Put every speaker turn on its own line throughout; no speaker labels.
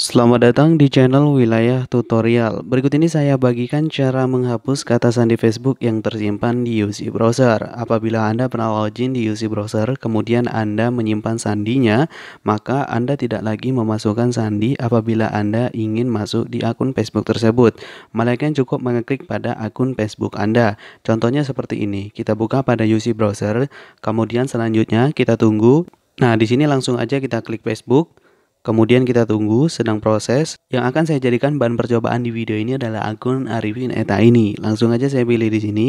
Selamat datang di channel Wilayah Tutorial. Berikut ini saya bagikan cara menghapus kata sandi Facebook yang tersimpan di UC Browser. Apabila Anda pernah login di UC Browser, kemudian Anda menyimpan sandinya, maka Anda tidak lagi memasukkan sandi apabila Anda ingin masuk di akun Facebook tersebut. Melainkan cukup mengeklik pada akun Facebook Anda. Contohnya seperti ini, kita buka pada UC Browser, kemudian selanjutnya kita tunggu. Nah, di sini langsung aja kita klik Facebook. Kemudian kita tunggu sedang proses. Yang akan saya jadikan bahan percobaan di video ini adalah akun Arifin Eta ini. Langsung aja saya pilih di sini.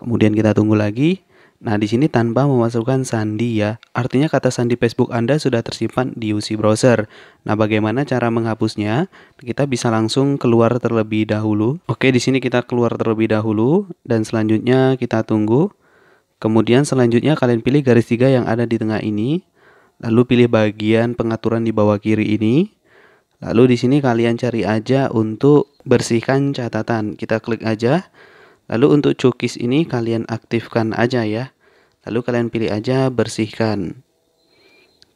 Kemudian kita tunggu lagi. Nah, di sini tanpa memasukkan sandi ya. Artinya kata sandi Facebook Anda sudah tersimpan di UC browser. Nah, bagaimana cara menghapusnya? Kita bisa langsung keluar terlebih dahulu. Oke, di sini kita keluar terlebih dahulu dan selanjutnya kita tunggu. Kemudian selanjutnya kalian pilih garis tiga yang ada di tengah ini. Lalu pilih bagian pengaturan di bawah kiri ini. Lalu di sini kalian cari aja untuk bersihkan catatan. Kita klik aja. Lalu untuk cookies ini kalian aktifkan aja ya. Lalu kalian pilih aja bersihkan.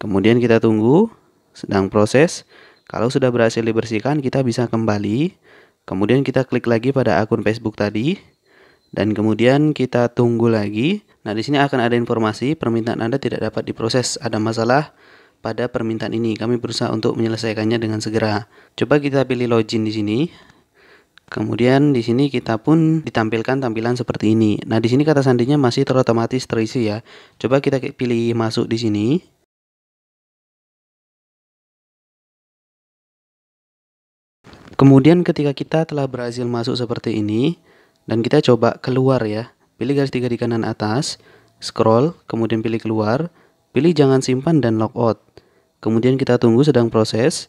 Kemudian kita tunggu, sedang proses. Kalau sudah berhasil dibersihkan, kita bisa kembali. Kemudian kita klik lagi pada akun Facebook tadi dan kemudian kita tunggu lagi. Nah, di sini akan ada informasi permintaan Anda tidak dapat diproses, ada masalah pada permintaan ini. Kami berusaha untuk menyelesaikannya dengan segera. Coba kita pilih login di sini. Kemudian di sini kita pun ditampilkan tampilan seperti ini. Nah, di sini kata sandinya masih terotomatis terisi ya. Coba kita pilih masuk di sini. Kemudian ketika kita telah berhasil masuk seperti ini, dan kita coba keluar ya pilih garis tiga di kanan atas scroll kemudian pilih keluar pilih jangan simpan dan logout kemudian kita tunggu sedang proses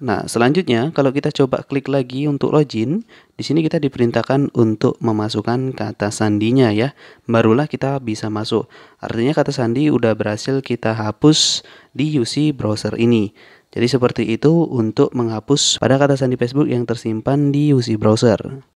Nah, selanjutnya kalau kita coba klik lagi untuk login, di sini kita diperintahkan untuk memasukkan kata sandinya ya. Barulah kita bisa masuk. Artinya kata sandi udah berhasil kita hapus di UC browser ini. Jadi seperti itu untuk menghapus pada kata sandi Facebook yang tersimpan di UC browser.